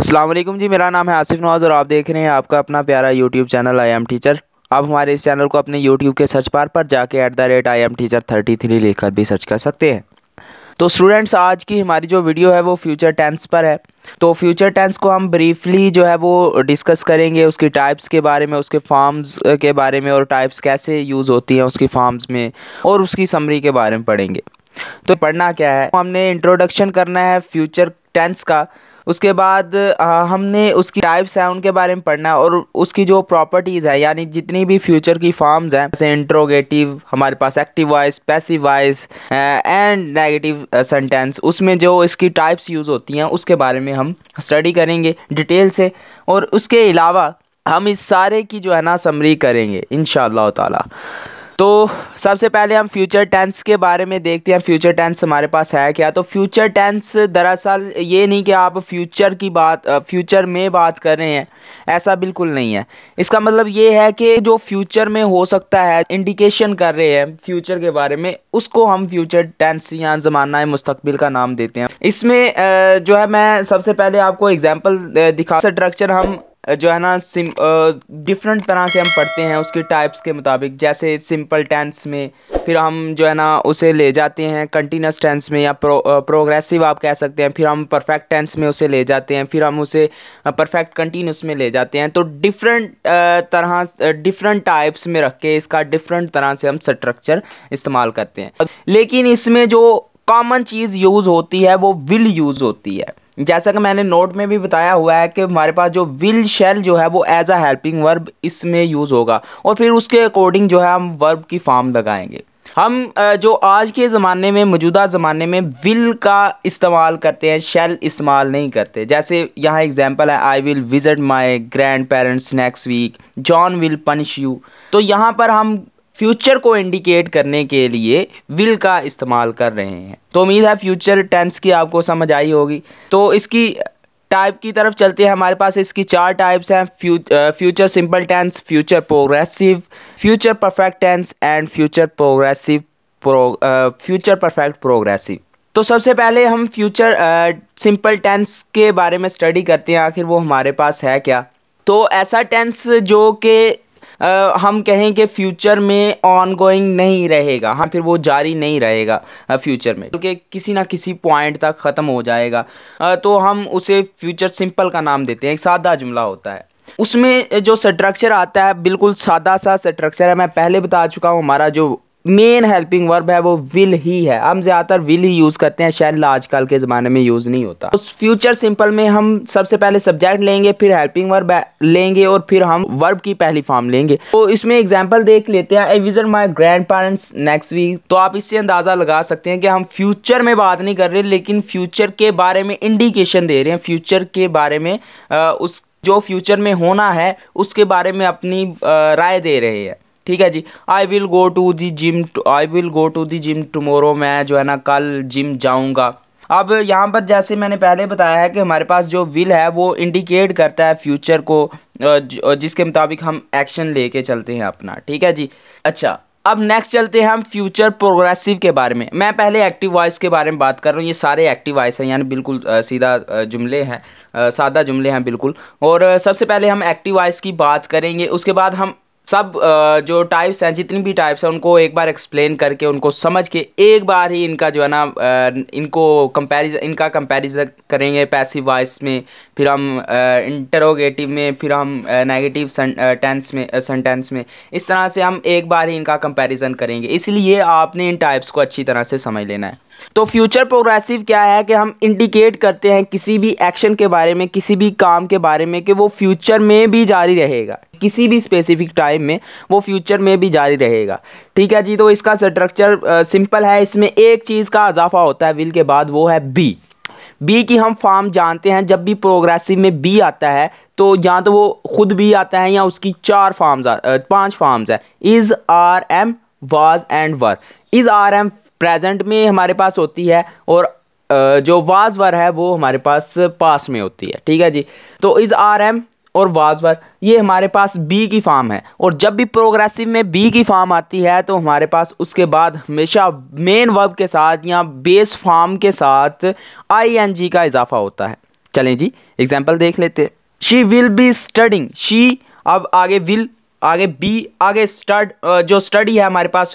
असलम जी मेरा नाम है आसिफ नवाज़ और आप देख रहे हैं आपका अपना प्यारा YouTube channel I am teacher आप हमारे इस चैनल को अपने यूट्यूब के सर्च बार पर जाके at the rate I am teacher thirty three लिखकर भी सर्च कर सकते हैं तो स्टूडेंट्स आज की हमारी जो वीडियो है वो फ्यूचर टेंस पर है तो फ्यूचर टेंस को हम ब्रीफली जो है वो डिस्कस करेंगे उसकी टाइप्स के बारे में उसके फॉर्म्स के बारे में और टाइप्स कैसे यूज़ होती हैं उसकी फॉर्म्स में और उसकी समरी के बारे में पढ़ेंगे तो पढ़ना क्या है हमने इंट्रोडक्शन करना है फ्यूचर टेंस का उसके बाद हमने उसकी टाइप्स हैं उनके बारे में पढ़ना है और उसकी जो प्रॉपर्टीज़ है यानी जितनी भी फ्यूचर की फॉर्म्स हैं जैसे इंट्रोगेटिव हमारे पास active voice passive voice and negative sentence उसमें जो इसकी टाइप्स यूज़ होती हैं उसके बारे में हम स्टडी करेंगे डिटेल से और उसके अलावा हम इस सारे की जो है ना समरी करेंगे इन ताला तो सबसे पहले हम फ्यूचर टेंस के बारे में देखते हैं फ्यूचर टेंस हमारे पास है क्या तो फ्यूचर टेंस दरअसल ये नहीं कि आप फ्यूचर की बात फ्यूचर में बात कर रहे हैं ऐसा बिल्कुल नहीं है इसका मतलब ये है कि जो फ्यूचर में हो सकता है इंडिकेशन कर रहे हैं फ्यूचर के बारे में उसको हम फ्यूचर टेंस या ज़माना मुस्तबिल का नाम देते हैं इसमें जो है मैं सबसे पहले आपको एग्जाम्पल दिखा स्ट्रक्चर हम जो है ना सिम डिफरेंट तरह से हम पढ़ते हैं उसके टाइप्स के मुताबिक जैसे सिंपल टेंस में फिर हम जो है ना उसे ले जाते हैं कंटिन्यूस टेंस में या प्रो, प्रोग्रेसिव आप कह सकते हैं फिर हम परफेक्ट टेंस में उसे ले जाते हैं फिर हम उसे परफेक्ट कंटिन्यूस में ले जाते हैं तो डिफरेंट तरह डिफरेंट टाइप्स में रख के इसका डिफरेंट तरह से हम स्ट्रक्चर इस्तेमाल करते हैं लेकिन इसमें जो कॉमन चीज़ यूज़ होती है वो विल यूज़ होती है जैसा कि मैंने नोट में भी बताया हुआ है कि हमारे पास जो विल शेल जो है वो एज अ हेल्पिंग वर्ब इसमें यूज़ होगा और फिर उसके अकॉर्डिंग जो है हम वर्ब की फॉर्म लगाएंगे हम जो आज के ज़माने में मौजूदा ज़माने में विल का इस्तेमाल करते हैं शेल इस्तेमाल नहीं करते जैसे यहाँ एग्जांपल है I will visit my grandparents next week John will punish you तो यहाँ पर हम फ्यूचर को इंडिकेट करने के लिए विल का इस्तेमाल कर रहे हैं तो उम्मीद है फ्यूचर टेंस की आपको समझ आई होगी तो इसकी टाइप की तरफ चलते हैं हमारे पास इसकी चार टाइप्स हैं future simple tense future progressive future perfect tense and future progressive future perfect progressive तो सबसे पहले हम फ्यूचर सिंपल टेंस के बारे में स्टडी करते हैं आखिर वो हमारे पास है क्या तो ऐसा टेंस जो कि आ, हम कहें कि फ्यूचर में ऑन गोइंग नहीं रहेगा हाँ फिर वो जारी नहीं रहेगा फ्यूचर में क्योंकि किसी ना किसी पॉइंट तक ख़त्म हो जाएगा आ, तो हम उसे फ्यूचर सिंपल का नाम देते हैं एक सादा जुमला होता है उसमें जो स्ट्रक्चर आता है बिल्कुल सादा सा स्ट्रक्चर है मैं पहले बता चुका हूँ हमारा जो मेन हेल्पिंग वर्ब है वो विल ही है हम ज़्यादातर विल ही यूज़ करते हैं शायद आजकल के ज़माने में यूज़ नहीं होता उस फ्यूचर सिंपल में हम सबसे पहले सब्जेक्ट लेंगे फिर हेल्पिंग वर्ब लेंगे और फिर हम वर्ब की पहली फॉर्म लेंगे तो इसमें एग्जाम्पल देख लेते हैं I visit my grandparents next week तो आप इससे अंदाज़ा लगा सकते हैं कि हम फ्यूचर में बात नहीं कर रहे लेकिन फ्यूचर के बारे में इंडिकेशन दे रहे हैं फ्यूचर के बारे में आ, उस जो फ्यूचर में होना है उसके बारे में अपनी आ, राय दे रहे हैं ठीक है जी I will go to the gym I will go to the gym tomorrow मैं जो है ना कल जिम जाऊँगा अब यहाँ पर जैसे मैंने पहले बताया है कि हमारे पास जो विल है वो इंडिकेट करता है फ्यूचर को जिसके मुताबिक हम एक्शन लेके चलते हैं अपना ठीक है जी अच्छा अब नेक्स्ट चलते हैं हम फ्यूचर प्रोग्रेसिव के बारे में मैं पहले एक्टिव वॉइस के बारे में बात कर रहा हूँ ये सारे एक्टिव वॉइस हैं यानी बिल्कुल सीधा जुमले हैं सादा जुमले हैं बिल्कुल और सबसे पहले हम एक्टिव वॉइस की बात करेंगे उसके बाद हम सब जो टाइप्स हैं जितनी भी टाइप्स हैं उनको एक बार एक्सप्लेन करके उनको समझ के एक बार ही इनका जो है ना इनको कंपैरिजन इनका कंपैरिजन करेंगे पैसिव वॉइस में फिर हम इंटरोगेटिव में फिर हम नेगेटिव टेंस में सेंटेंस में इस तरह से हम एक बार ही इनका कंपैरिजन करेंगे इसलिए आपने इन टाइप्स को अच्छी तरह से समझ लेना है तो फ्यूचर प्रोग्रेसिव क्या है कि हम इंडिकेट करते हैं किसी भी एक्शन के बारे में किसी भी काम के बारे में कि वो फ्यूचर में भी जारी रहेगा किसी भी स्पेसिफिक टाइम में वो फ्यूचर में भी जारी रहेगा ठीक है जी तो इसका स्ट्रक्चर सिंपल है इसमें एक चीज़ का इजाफा होता है विल के बाद वो है बी बी की हम फॉर्म जानते हैं जब भी प्रोग्रेसिव में बी आता है तो या तो वो खुद भी आता है या उसकी चार फॉर्म्स पांच फॉर्म्स है is are am was and were is are am present में हमारे पास होती है और जो वाज वर है वो हमारे पास पास में होती है ठीक है जी तो इज़ आर एम और वाज वर ये हमारे पास बी की फार्म है और जब भी प्रोग्रेसिव में बी की फार्म आती है तो हमारे पास उसके बाद हमेशा मेन वर्ब के साथ या बेस फार्म के साथ आई एन जी का इजाफा होता है चलें जी एग्जाम्पल देख लेते she will be studying she अब आगे विल आगे बी आगे स्टड जो स्टडी है हमारे पास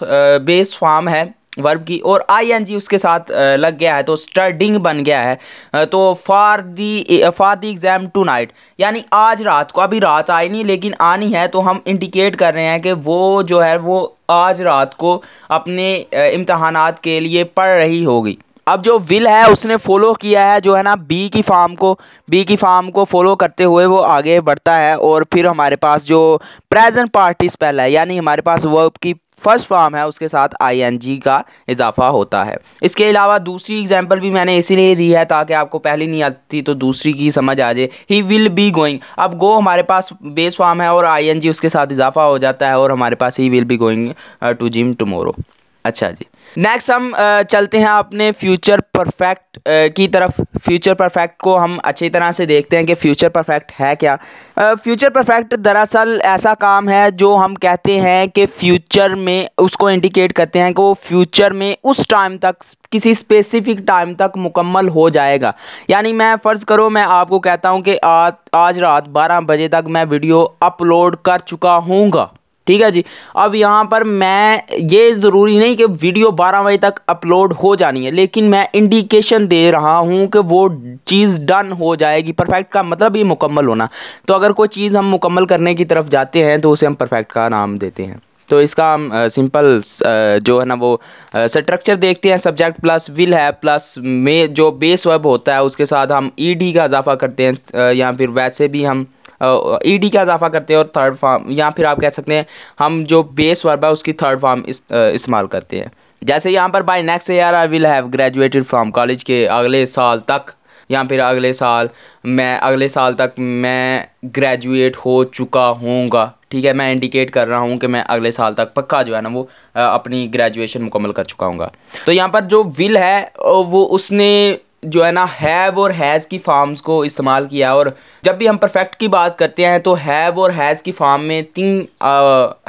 बेस फार्म है वर्ब की और आईएनजी उसके साथ लग गया है तो स्टडिंग बन गया है तो for the for the exam tonight यानी आज रात को अभी रात आई नहीं लेकिन आनी है तो हम इंडिकेट कर रहे हैं कि वो जो है वो आज रात को अपने इम्तहान के लिए पढ़ रही होगी अब जो विल है उसने फॉलो किया है जो है ना बी की फार्म को बी की फार्म को फॉलो करते हुए वो आगे बढ़ता है और फिर हमारे पास जो प्रेजेंट पार्टिसिपल है यानी हमारे पास वर्ब की फर्स्ट फॉर्म है उसके साथ आईएनजी का इजाफा होता है इसके अलावा दूसरी एग्जाम्पल भी मैंने इसीलिए दी है ताकि आपको पहली नहीं आती तो दूसरी की समझ आ जाए ही विल बी गोइंग अब गो हमारे पास बेस फॉर्म है और आईएनजी उसके साथ इजाफा हो जाता है और हमारे पास he will be going to gym tomorrow अच्छा जी नेक्स्ट हम चलते हैं अपने फ्यूचर परफेक्ट की तरफ फ्यूचर परफेक्ट को हम अच्छी तरह से देखते हैं कि फ्यूचर परफेक्ट है क्या फ्यूचर परफेक्ट दरअसल ऐसा काम है जो हम कहते हैं कि फ्यूचर में उसको इंडिकेट करते हैं कि वो फ्यूचर में उस टाइम तक किसी स्पेसिफिक टाइम तक मुकम्मल हो जाएगा यानी मैं फ़र्ज़ करो मैं आपको कहता हूँ कि आज रात बारह बजे तक मैं वीडियो अपलोड कर चुका हूँगा ठीक है जी अब यहाँ पर मैं ये ज़रूरी नहीं कि वीडियो 12 बजे तक अपलोड हो जानी है लेकिन मैं इंडिकेशन दे रहा हूँ कि वो चीज़ डन हो जाएगी परफेक्ट का मतलब ये मुकम्मल होना तो अगर कोई चीज़ हम मुकम्मल करने की तरफ जाते हैं तो उसे हम परफेक्ट का नाम देते हैं तो इसका हम सिंपल जो है ना वो स्ट्रक्चर देखते हैं सब्जेक्ट प्लस विल है प्लस में जो बेस वर्ब होता है उसके साथ हम ई डी का इजाफा करते हैं या फिर वैसे भी हम ईडी e का इजाफा करते हैं और थर्ड फॉर्म या फिर आप कह सकते हैं हम जो बेस वर्ब है उसकी थर्ड फॉर्म इस्तेमाल करते हैं जैसे यहाँ पर by next year I will have graduated from college के अगले साल तक या फिर अगले साल मैं अगले साल तक मैं ग्रेजुएट हो चुका हूँगा ठीक है मैं इंडिकेट कर रहा हूँ कि मैं अगले साल तक पक्का जो है ना वो अपनी ग्रेजुएशन मुकम्मल कर चुका हूँ तो यहाँ पर जो विल है वो उसने जो है ना हैव और हैज़ की फॉर्म्स को इस्तेमाल किया और जब भी हम परफेक्ट की बात करते हैं तो हैव और हैज़ की फॉर्म में तीन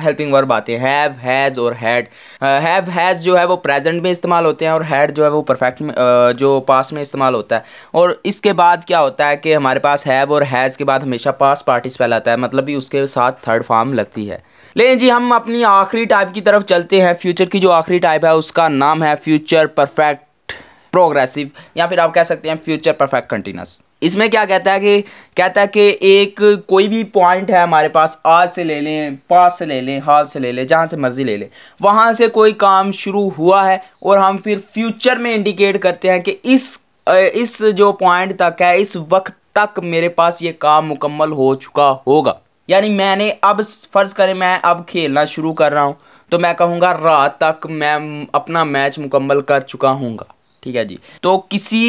हेल्पिंग वर्ब आते हैं हैव हैज़ और हैड हैव हैज़ जो है वो प्रेजेंट में इस्तेमाल होते हैं और हैड जो है वो परफेक्ट में uh, जो पास में इस्तेमाल होता है और इसके बाद क्या होता है कि हमारे पास हैव और हैज़ के बाद हमेशा पास पार्टिस फैलाता है मतलब भी उसके साथ थर्ड फॉर्म लगती है लेकिन जी हम अपनी आखिरी टाइप की तरफ चलते हैं फ्यूचर की जो आखिरी टाइप है उसका नाम है फ्यूचर परफेक्ट प्रोग्रेसिव या फिर आप कह सकते हैं फ्यूचर परफेक्ट कंटिन्यूस इसमें क्या कहता है कि कहता है कि एक कोई भी पॉइंट है हमारे पास आज से ले लें पास से ले लें हाल से ले लें जहाँ से मर्ज़ी ले लें वहाँ से कोई काम शुरू हुआ है और हम फिर फ्यूचर में इंडिकेट करते हैं कि इस इस जो पॉइंट तक है इस वक्त तक मेरे पास ये काम मुकम्मल हो चुका होगा यानी मैंने अब फ़र्ज़ करें मैं अब खेलना शुरू कर रहा हूँ तो मैं कहूँगा रात तक मैं अपना मैच मुकम्मल कर चुका हूँगा ठीक है जी तो किसी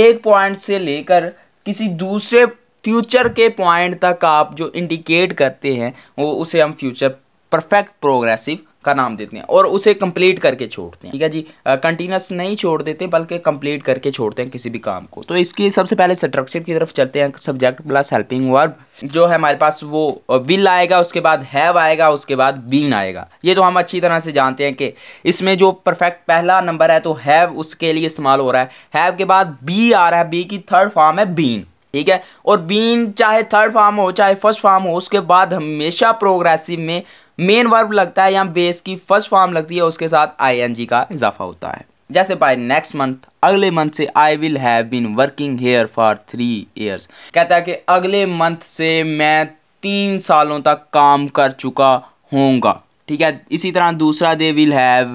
एक पॉइंट से लेकर किसी दूसरे फ्यूचर के पॉइंट तक आप जो इंडिकेट करते हैं वो उसे हम फ्यूचर परफेक्ट प्रोग्रेसिव का नाम देते हैं और उसे कंप्लीट करके छोड़ते हैं ठीक है जी कंटिन्यूस नहीं छोड़ देते बल्कि कंप्लीट करके छोड़ते हैं किसी भी काम को तो इसकी सबसे पहले स्ट्रक्चर की तरफ चलते हैं सब्जेक्ट प्लस हेल्पिंग वर्ब जो है हमारे पास वो विल आएगा उसके बाद हैव आएगा उसके बाद बीन आएगा ये तो हम अच्छी तरह से जानते हैं कि इसमें जो परफेक्ट पहला नंबर है तो हैव उसके लिए इस्तेमाल हो रहा है हैव के बाद बी आ रहा है बी की थर्ड फॉर्म है बीन ठीक है और बीन चाहे थर्ड फॉर्म हो चाहे फर्स्ट फॉर्म हो उसके बाद हमेशा प्रोग्रेसिव में मेन वर्ब लगता है या बेस की फर्स्ट फॉर्म लगती है उसके साथ आई का इजाफा होता है जैसे बाय नेक्स्ट मंथ अगले मंथ से I will have been working here for three years कहता है कि अगले मंथ से मैं तीन सालों तक काम कर चुका होऊंगा ठीक है इसी तरह दूसरा they will have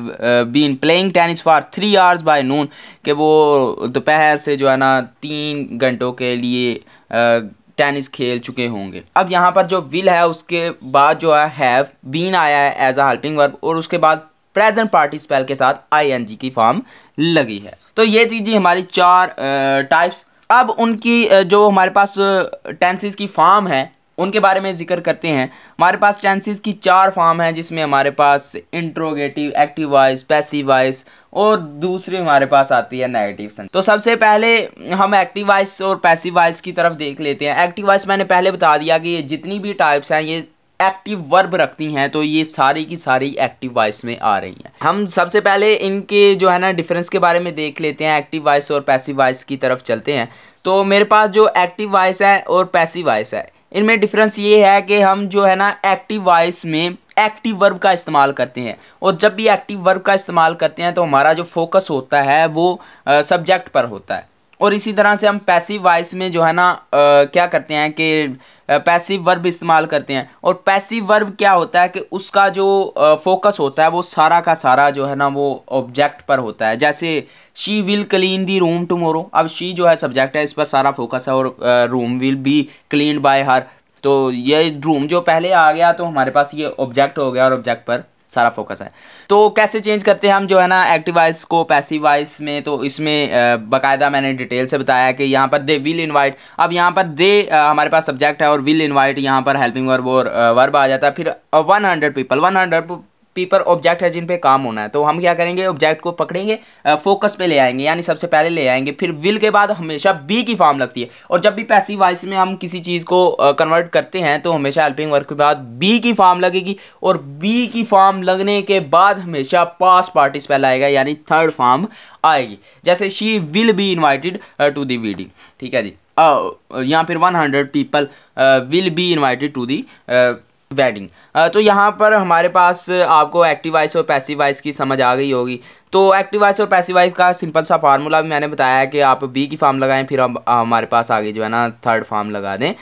been playing tennis for three hours by noon कि वो दोपहर से जो है ना तीन घंटों के लिए uh, टेनिस खेल चुके होंगे अब यहाँ पर जो विल है उसके बाद जो है हैव बीन आया है एज अ हेल्पिंग वर्ब और उसके बाद प्रेजेंट पार्टी स्पेल के साथ आईएनजी की फॉर्म लगी है तो ये थी जी हमारी चार टाइप्स अब उनकी जो हमारे पास टेंसिस की फॉर्म है उनके बारे में जिक्र करते हैं हमारे पास टेंसेज की चार फॉर्म हैं जिसमें हमारे पास interrogative active voice passive voice और दूसरी हमारे पास आती है नेगेटिव सेंस तो सबसे पहले हम एक्टिव वाइस और पैसिव वाइस की तरफ देख लेते हैं एक्टिव वॉइस मैंने पहले बता दिया कि ये जितनी भी टाइप्स हैं ये एक्टिव वर्ब रखती हैं तो ये सारी की सारी एक्टिव वॉइस में आ रही हैं हम सबसे पहले इनके जो है ना डिफरेंस के बारे में देख लेते हैं एक्टिव वॉइस और पैसिव वॉइस की तरफ चलते हैं तो मेरे पास जो एक्टिव वॉइस है और पैसिव वॉइस है इनमें डिफरेंस ये है कि हम जो है ना एक्टिव वॉइस में एक्टिव वर्ब का इस्तेमाल करते हैं और जब भी एक्टिव वर्ब का इस्तेमाल करते हैं तो हमारा जो फोकस होता है वो सब्जेक्ट पर होता है और इसी तरह से हम पैसिव वॉइस में जो है ना आ, क्या करते हैं कि पैसिव वर्ब इस्तेमाल करते हैं और पैसिव वर्ब क्या होता है कि उसका जो फोकस होता है वो सारा का सारा जो है ना वो ऑब्जेक्ट पर होता है जैसे she will clean the room tomorrow अब शी जो है सब्जेक्ट है इस पर सारा फोकस है और room will be clean by her तो ये रूम जो पहले आ गया तो हमारे पास ये ऑब्जेक्ट हो गया और ऑब्जेक्ट पर सारा फोकस है तो कैसे चेंज करते हैं हम जो है ना एक्टिव वाइस को पैसिव वॉइस में तो इसमें बकायदा मैंने डिटेल से बताया कि यहाँ पर दे विल इनवाइट अब यहाँ पर दे हमारे पास सब्जेक्ट है और विल इनवाइट यहाँ पर हेल्पिंग वर्ब और वर्ब आ जाता है फिर one hundred people one hundred P object है जिन पे काम होना है तो हम क्या करेंगे ऑब्जेक्ट को पकड़ेंगे फोकस पे ले आएंगे यानी सबसे पहले ले आएंगे फिर विल के बाद हमेशा बी की फॉर्म लगती है और जब भी पैसिव वाइस में हम किसी चीज़ को कन्वर्ट करते हैं तो हमेशा हेल्पिंग वर्क के बाद बी की फॉर्म लगेगी और बी की फॉर्म लगने के बाद हमेशा पास पार्टिसिपल आएगा यानी थर्ड फॉर्म आएगी जैसे she will be invited to the wedding ठीक है जी या फिर one hundred people will be invited to the wedding तो यहाँ पर हमारे पास आपको एक्टिव वाइस और पैसिव वाइस की समझ आ गई होगी तो एक्टिव वाइस और पैसिव वाइस का सिंपल सा फार्मूला भी मैंने बताया है कि आप बी की फॉर्म लगाएं फिर हम हमारे पास आगे जो है ना थर्ड फॉर्म लगा दें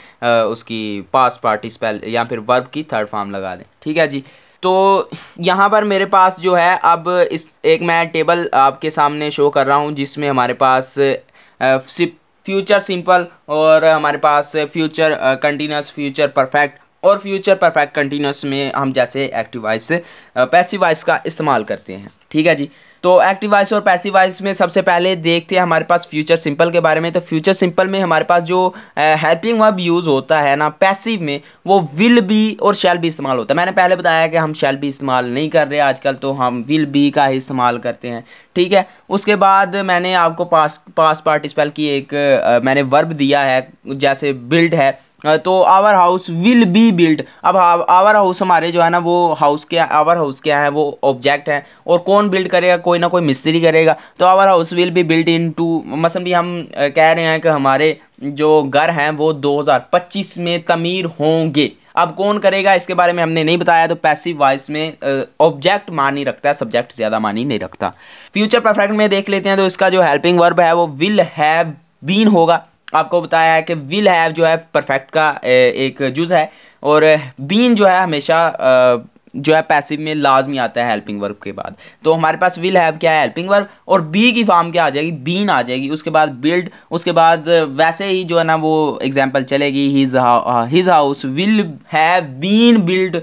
उसकी पास पार्टी स्पेल या फिर वर्ब की थर्ड फॉर्म लगा दें ठीक है जी तो यहाँ पर मेरे पास जो है अब इस एक मैं टेबल आपके सामने शो कर रहा हूँ जिसमें हमारे पास फ्यूचर सिंपल और हमारे पास फ्यूचर कंटिन्यूस फ्यूचर परफेक्ट और फ्यूचर परफेक्ट कंटिन्यूस में हम जैसे एक्टिव वॉइस पैसिव का इस्तेमाल करते हैं ठीक है जी तो एक्टिव और पैसिव में सबसे पहले देखते हैं हमारे पास फ्यूचर सिंपल के बारे में तो फ्यूचर सिंपल में हमारे पास जो हेल्पिंग वर्ब यूज़ होता है ना पैसिव में वो विल बी और शैल भी इस्तेमाल होता है मैंने पहले बताया कि हम शैल भी इस्तेमाल नहीं कर रहे आजकल तो हम विल बी का ही इस्तेमाल करते हैं ठीक है उसके बाद मैंने आपको पास पास पार्टिसिपल की एक आ, मैंने वर्ब दिया है जैसे बिल्ड है तो our house will be build अब आवर हाउस हमारे जो है ना वो हाउस के आवर हाउस क्या है वो ऑब्जेक्ट है और कौन बिल्ड करेगा कोई ना कोई मिस्त्री करेगा तो our house will be build in two मसलन हम कह रहे हैं कि हमारे जो घर हैं वो 2025 में तमीर होंगे अब कौन करेगा इसके बारे में हमने नहीं बताया तो पैसिव वॉइस में ऑब्जेक्ट मानी रखता है सब्जेक्ट ज़्यादा मानी नहीं रखता फ्यूचर परफेक्ट में देख लेते हैं तो इसका जो हेल्पिंग वर्ब है वो विल हैव बीन होगा आपको बताया है कि विल हैव जो है परफेक्ट का एक जुज़ है और बीन जो है हमेशा जो है पैसिव में लाजमी आता है हेल्पिंग वर्ब के बाद तो हमारे पास विल हैव क्या है हेल्पिंग वर्ब और बी की फॉर्म क्या आ जाएगी बीन आ जाएगी उसके बाद बिल्ड उसके बाद वैसे ही जो है ना वो एग्जांपल चलेगी his his house will have been build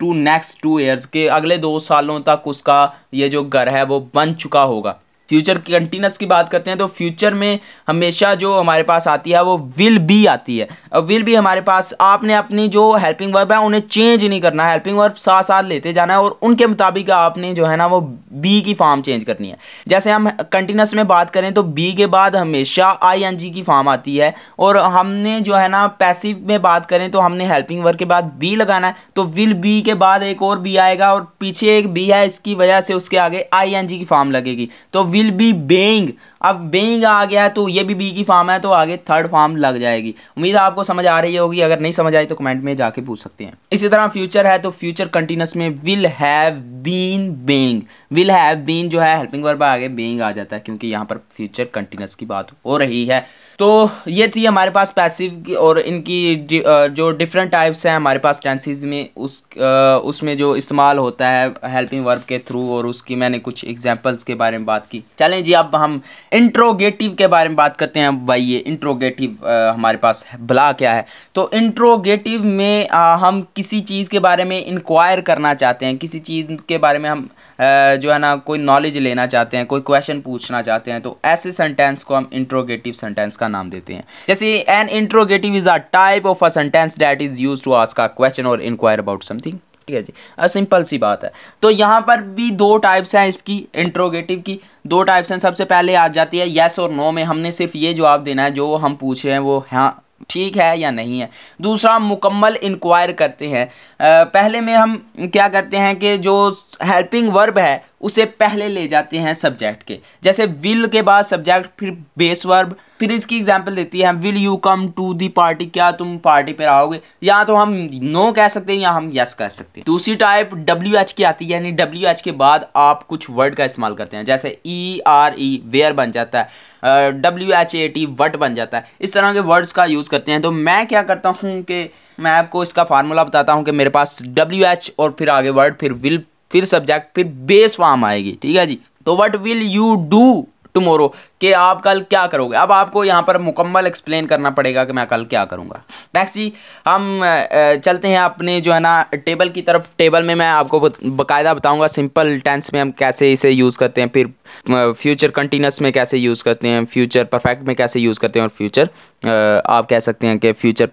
to next two years के अगले दो सालों तक उसका ये जो घर है वो बन चुका होगा फ्यूचर कंटिन्यूस की बात करते हैं तो फ्यूचर में हमेशा जो हमारे पास आती है वो विल बी आती है अब विल बी हमारे पास आपने अपनी जो हेल्पिंग वर्ब है उन्हें चेंज नहीं करना है हेल्पिंग वर्ब साथ साथ लेते जाना है और उनके मुताबिक आपने जो है ना वो बी की फॉर्म चेंज करनी है जैसे हम कंटिन्यूस में बात करें तो बी के बाद हमेशा आई एन जी की फॉर्म आती है और हमने जो है ना पैसिव में बात करें तो हमने हेल्पिंग वर्ब के बाद बी लगाना है तो विल बी के बाद एक और बी आएगा और पीछे एक बी है इसकी वजह से उसके आगे आई एन जी की फॉर्म लगेगी तो will be being. अब बेंग आ गया तो ये भी बी की फार्म है तो आगे थर्ड फार्म लग जाएगी उम्मीद आपको समझ आ रही होगी अगर नहीं समझ आई तो कमेंट में जाके पूछ सकते हैं इसी तरह फ्यूचर है तो फ्यूचर कंटिन्यूस में will have been being will have been जो है हेल्पिंग वर्ब आगे बेंग आ जाता है क्योंकि यहाँ पर फ्यूचर कंटिन्यूस की बात हो रही है तो ये थी हमारे पास पैसिव और इनकी जो डिफरेंट टाइप्स हैं हमारे पास टेंसेज में उस उसमें जो इस्तेमाल होता है हेल्पिंग वर्ब के थ्रू और उसकी मैंने कुछ एग्जांपल्स के बारे में बात की चलें जी अब हम इंट्रोगेटिव के बारे में बात करते हैं भाई ये इंट्रोगेटिव हमारे पास भला क्या है तो इंट्रोगेटिव में आ, हम किसी चीज़ के बारे में इंक्वायर करना चाहते हैं किसी चीज़ के बारे में हम आ, जो है ना कोई नॉलेज लेना चाहते हैं कोई क्वेश्चन पूछना चाहते हैं तो ऐसे सेंटेंस को हम इंट्रोगेटिव सेंटेंस का नाम देते हैं जैसे an interrogative is a type of a sentence that is use to ask a question और इंक्वायर अबाउट समथिंग ठीक है जी अब सिंपल सी बात है तो यहाँ पर भी दो टाइप्स हैं इसकी इंट्रोगेटिव की दो टाइप्स हैं सबसे पहले आ जाती है येस और नो में हमने सिर्फ ये जवाब देना है जो हम पूछ रहे हैं वो हाँ ठीक है या नहीं है दूसरा मुकम्मल इंक्वायर करते हैं पहले में हम क्या करते हैं कि जो हेल्पिंग वर्ब है उसे पहले ले जाते हैं सब्जेक्ट के जैसे विल के बाद सब्जेक्ट फिर बेस वर्ब फिर इसकी एग्जाम्पल देती है will you come to the party क्या तुम पार्टी पर आओगे या तो हम नो कह सकते हैं या हम यस कह सकते हैं दूसरी टाइप डब्ल्यू एच की आती है यानी डब्ल्यू एच के बाद आप कुछ वर्ड का इस्तेमाल करते हैं जैसे ई आर ई वेयर बन जाता है W H A T what बन जाता है इस तरह के वर्ड्स का यूज़ करते हैं तो मैं क्या करता हूँ कि मैं आपको इसका फार्मूला बताता हूँ कि मेरे पास डब्ल्यू एच और फिर आगे वर्ड फिर विल फिर सब्जेक्ट फिर बेस फॉर्म आएगी ठीक है जी तो what will you do tomorrow कि आप कल क्या करोगे अब आपको यहाँ पर मुकम्मल एक्सप्लेन करना पड़ेगा कि मैं कल क्या करूँगा नेक्स्ट जी हम चलते हैं अपने जो है ना टेबल की तरफ टेबल में मैं आपको बाकायदा बताऊँगा सिंपल टेंस में हम कैसे इसे यूज़ करते हैं फिर फ्यूचर कंटिन्यूस में कैसे यूज़ करते हैं फ्यूचर परफेक्ट में कैसे यूज़ करते हैं और फ्यूचर आप कह सकते हैं कि फ्यूचर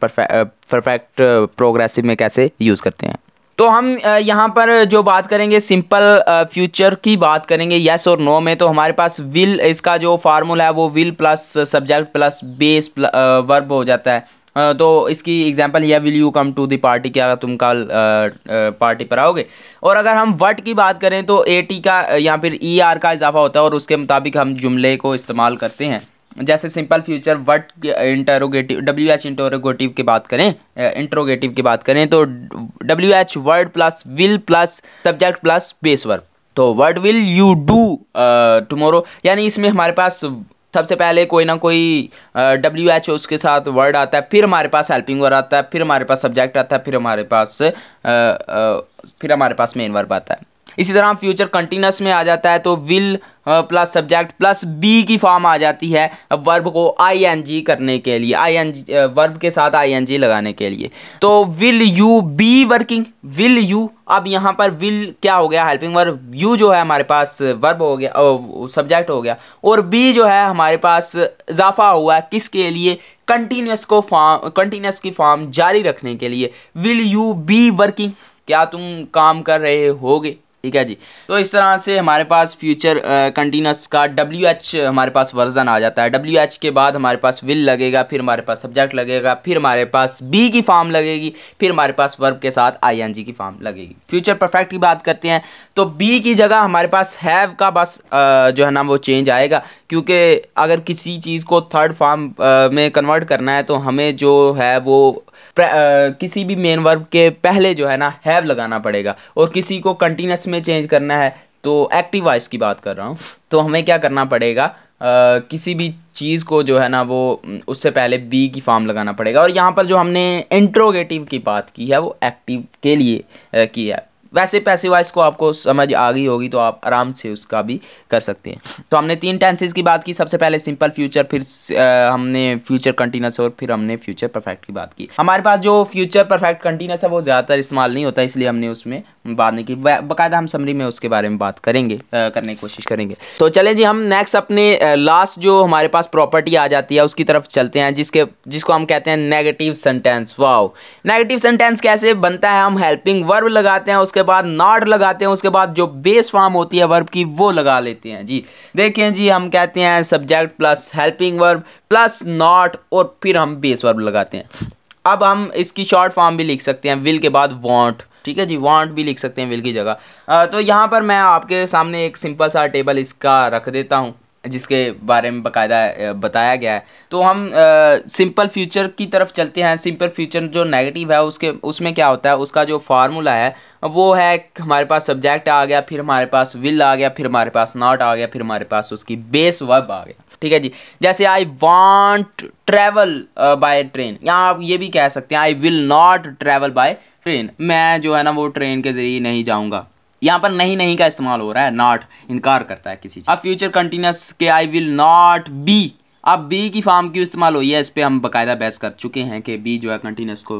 परफेक्ट प्रोग्रेसिव में कैसे यूज़ करते हैं तो हम यहाँ पर जो बात करेंगे सिंपल फ्यूचर की बात करेंगे येस और नो में तो हमारे पास विल इसका जो फार्मूला है वो will plus subject plus base verb हो जाता है तो इसकी एग्जांपल यह will you come to the party क्या तुम कल पार्टी पर आओगे और अगर हम वर्ड की बात करें तो ए टी का या फिर ई आर का इजाफा होता है और उसके मुताबिक हम जुमले को इस्तेमाल करते हैं जैसे simple future word interrogative W H interrogative की बात करें इंटरोगेटिव की बात करें तो W H word plus will plus subject plus base work तो word will you do tomorrow यानी इसमें हमारे पास सबसे पहले कोई ना कोई डब्ल्यू एच उसके साथ वर्ड आता है फिर हमारे पास हेल्पिंग वर्ड आता है फिर हमारे पास सब्जेक्ट आता है फिर हमारे पास फिर हमारे पास मेन वर्ब आता है इसी तरह फ्यूचर कंटिन्यूस में आ जाता है तो will plus subject plus be की फॉर्म आ जाती है वर्ब को आई एन जी करने के लिए आई एन जी वर्ब के साथ आई एन जी लगाने के लिए तो will you be working will you अब यहाँ पर विल क्या हो गया हेल्पिंग वर्ब यू जो है हमारे पास वर्ब हो गया सब्जेक्ट हो गया और बी जो है हमारे पास इजाफा हुआ किसके लिए कंटिन्यूस को फॉर्म कंटिन्यूस की फॉर्म जारी रखने के लिए विल यू बी वर्किंग क्या तुम काम कर रहे होगे ठीक है जी तो इस तरह से हमारे पास फ्यूचर कंटिन्यूस का डब्ल्यू एच हमारे पास वर्जन आ जाता है डब्ल्यू एच के बाद हमारे पास विल लगेगा फिर हमारे पास सब्जेक्ट लगेगा फिर हमारे पास बी की फॉर्म लगेगी फिर हमारे पास वर्ब के साथ आई एन जी की फॉर्म लगेगी फ्यूचर परफेक्ट की बात करते हैं तो बी की जगह हमारे पास हैव का बस जो है ना वो चेंज आएगा क्योंकि अगर किसी चीज़ को थर्ड फार्म में कन्वर्ट करना है तो हमें जो है वो आ, किसी भी मेन वर्ब के पहले जो है ना हैव लगाना पड़ेगा और किसी को कंटिन्यूस में चेंज करना है तो एक्टिव वॉइस की बात कर रहा हूँ तो हमें क्या करना पड़ेगा Uh, किसी भी चीज़ को जो है ना वो उससे पहले बी की फॉर्म लगाना पड़ेगा और यहाँ पर जो हमने इंट्रोगेटिव की बात की है वो एक्टिव के लिए uh, की है वैसे पैसे वाइज को आपको समझ आ गई होगी तो आप आराम से उसका भी कर सकते हैं तो हमने तीन टेंसेज की बात की सबसे पहले सिंपल फ्यूचर फिर हमने फ्यूचर कंटिन्यूस और फिर हमने फ्यूचर परफेक्ट की बात की हमारे पास जो फ्यूचर परफेक्ट कंटिन्यूस है वो ज़्यादातर इस्तेमाल नहीं होता इसलिए हमने उसमें बात नहीं की बाकायदा हम समरी में उसके बारे में बात करेंगे करने की कोशिश करेंगे तो चलें जी हम नेक्स्ट अपने लास्ट जो हमारे पास प्रॉपर्टी आ जाती है उसकी तरफ चलते हैं जिसके जिसको हम कहते हैं negative sentence wow negative sentence कैसे बनता है हम हेल्पिंग वर्ब लगाते हैं उसके उसके बाद नाड लगाते हैं उसके बाद जो बेस फॉर्म होती है वर्ब की वो लगा लेते हैं जी देखें जी हम कहते हैं subject plus helping verb plus not और फिर हम बेस वर्ब लगाते हैं अब हम इसकी शॉर्ट फॉर्म भी लिख सकते हैं विल के बाद वॉन्ट ठीक है जी वांट भी लिख सकते हैं विल की जगह तो यहाँ पर मैं आपके सामने एक सिंपल सा टेबल इसका रख देता हूँ जिसके बारे में बकायदा बताया गया है तो हम सिंपल फ्यूचर की तरफ चलते हैं सिंपल फ्यूचर जो नेगेटिव है उसके उसमें क्या होता है उसका जो फार्मूला है वो है हमारे पास सब्जेक्ट आ गया फिर हमारे पास विल आ गया फिर हमारे पास नॉट आ गया फिर हमारे पास उसकी बेस वर्ब आ गया ठीक है जी जैसे I want travel by train या आप ये भी कह सकते हैं I will not travel by train मैं जो है ना वो ट्रेन के ज़रिए नहीं जाऊँगा यहाँ पर नहीं नहीं का इस्तेमाल हो रहा है नॉट इनकार करता है किसी अब फ्यूचर कंटिन्यूस के आई विल नॉट बी अब बी की फॉर्म क्यों इस्तेमाल हुई है इस पर हम बाकायदा बहस कर चुके हैं कि बी जो है कंटिन्यूस को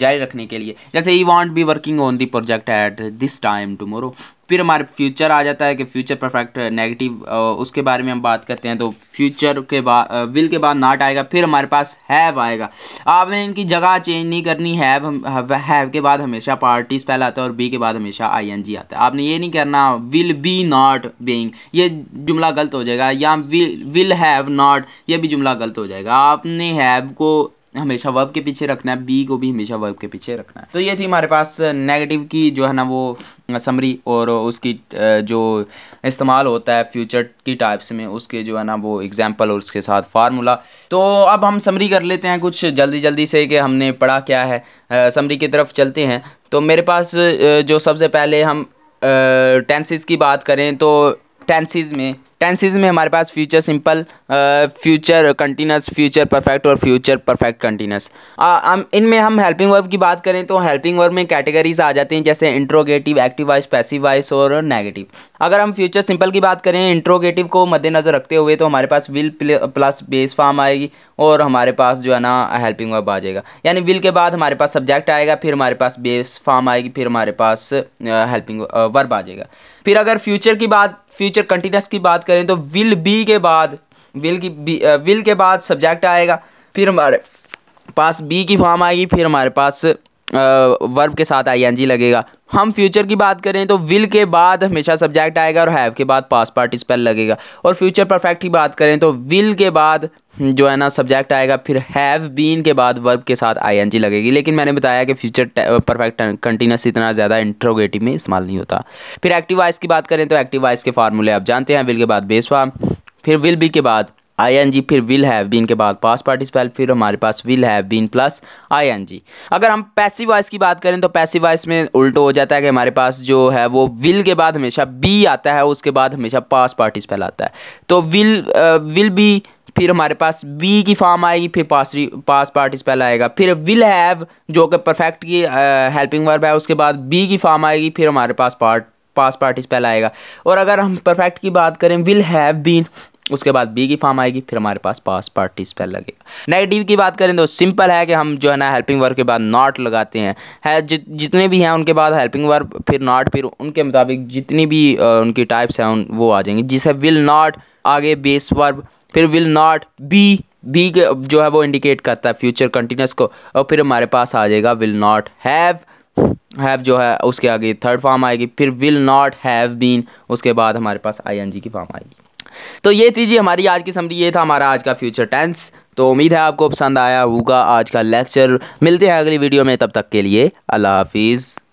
जारी रखने के लिए जैसे I won't be working on the project at this time tomorrow फिर हमारे फ्यूचर आ जाता है कि फ्यूचर परफेक्ट नेगेटिव उसके बारे में हम बात करते हैं तो फ्यूचर के बाद विल के बाद नाट आएगा फिर हमारे पास हैव आएगा आपने इनकी जगह चेंज नहीं करनी हैव हैव के बाद हमेशा पार्टीज पहला आता है और बी के बाद हमेशा आई एन जी आता है आपने ये नहीं करना विल बी नॉट बींग ये जुमला गलत हो जाएगा या विल विल हैव नॉट ये भी जुमला गलत हो जाएगा आपने हैव को हमेशा वर्ब के पीछे रखना है बी को भी हमेशा वर्ब के पीछे रखना है तो ये थी हमारे पास नेगेटिव की जो है ना वो समरी और उसकी जो इस्तेमाल होता है फ्यूचर की टाइप्स में उसके जो है ना वो एग्जाम्पल और उसके साथ फार्मूला तो अब हम समरी कर लेते हैं कुछ जल्दी जल्दी से कि हमने पढ़ा क्या है समरी की तरफ चलते हैं तो मेरे पास जो सबसे पहले हम टेंसिस की बात करें तो टेंसेज में टेंसेज में हमारे पास future simple future continuous future perfect और फ्यूचर परफेक्ट कंटिन्यूस हम इनमें हम हेल्पिंग वर्ब की बात करें तो हेल्पिंग वर्ब में कैटेगरीज आ जाती हैं जैसे interrogative active voice passive voice और नेगेटिव अगर हम फ्यूचर सिंपल की बात करें इंट्रोगेटिव को मद्देनज़र रखते हुए तो हमारे पास विल प्लस बेस फॉर्म आएगी और हमारे पास जो है ना हेल्पिंग वर्ब आ जाएगा यानी विल के बाद हमारे पास सब्जेक्ट आएगा फिर हमारे पास बेस फॉर्म आएगी फिर हमारे पास हेल्पिंग वर्ब आ जाएगा फिर अगर फ्यूचर की बात फ्यूचर कंटिन्यूस की बात करें तो विल बी के बाद विल की विल uh, के बाद सब्जेक्ट आएगा फिर हमारे पास बी की फॉर्म आएगी फिर हमारे पास वर्ब के साथ आई लगेगा हम फ्यूचर की बात करें तो विल के बाद हमेशा सब्जेक्ट आएगा और हैव के बाद पास स्पेल लगेगा और फ्यूचर परफेक्ट की बात करें तो विल के बाद जो है ना सब्जेक्ट आएगा फिर हैव बीन के बाद वर्ब के साथ जी लगेगी लेकिन मैंने बताया कि फ्यूचर परफेक्ट कंटिन्यूस इतना ज़्यादा इंट्रोगेटिव में इस्तेमाल नहीं होता फिर एक्टिव वाइस की बात करें तो एक्टिव वाइस के फार्मूले आप जानते हैं विल के बाद बेस फार्म फिर विल बी के बाद आई एन जी फिर विल हैव बीन के बाद पास पार्टिसिपल फिर हमारे पास will have been plus I N G अगर हम पैसिव वॉइस की बात करें तो पैसिव वॉइस में उल्टो हो जाता है कि हमारे पास जो है वो विल के बाद हमेशा बी आता है उसके बाद हमेशा पास पार्टिसिपल आता है तो विल विल बी फिर हमारे पास बी की फॉर्म आएगी फिर पास पास पार्टिसिपल आएगा फिर विल हैव जो कि परफेक्ट की हेल्पिंग uh, वर्ब है उसके बाद बी की फॉर्म आएगी फिर हमारे पास पार्ट पास पार्टिसिपल आएगा और अगर हम परफेक्ट की बात करें विल हैव बीन उसके बाद बी की फॉर्म आएगी फिर हमारे पास पास पार्टी स्पेल लगेगा नेगेटिव की बात करें तो सिंपल है कि हम जो है ना हेल्पिंग वर्ब के बाद नॉट लगाते हैं है जि, जितने भी हैं उनके बाद हेल्पिंग वर्ब फिर नॉट फिर उनके मुताबिक जितनी भी उनकी टाइप्स हैं उन, वो आ जाएंगी जिसे विल नॉट आगे बेस वर्ब फिर विल नॉट बी बी जो है वो इंडिकेट करता है फ्यूचर कंटिन्यूस को और फिर हमारे पास आ जाएगा विल नॉट हैव हैव जो है उसके आगे थर्ड फॉर्म आएगी फिर विल नॉट हैव बीन उसके बाद हमारे पास आई की फॉर्म आएगी तो ये थी जी हमारी आज की समरी ये था हमारा आज का फ्यूचर टेंस तो उम्मीद है आपको पसंद आया होगा आज का लेक्चर मिलते हैं अगली वीडियो में तब तक के लिए अल्लाह हाफिज़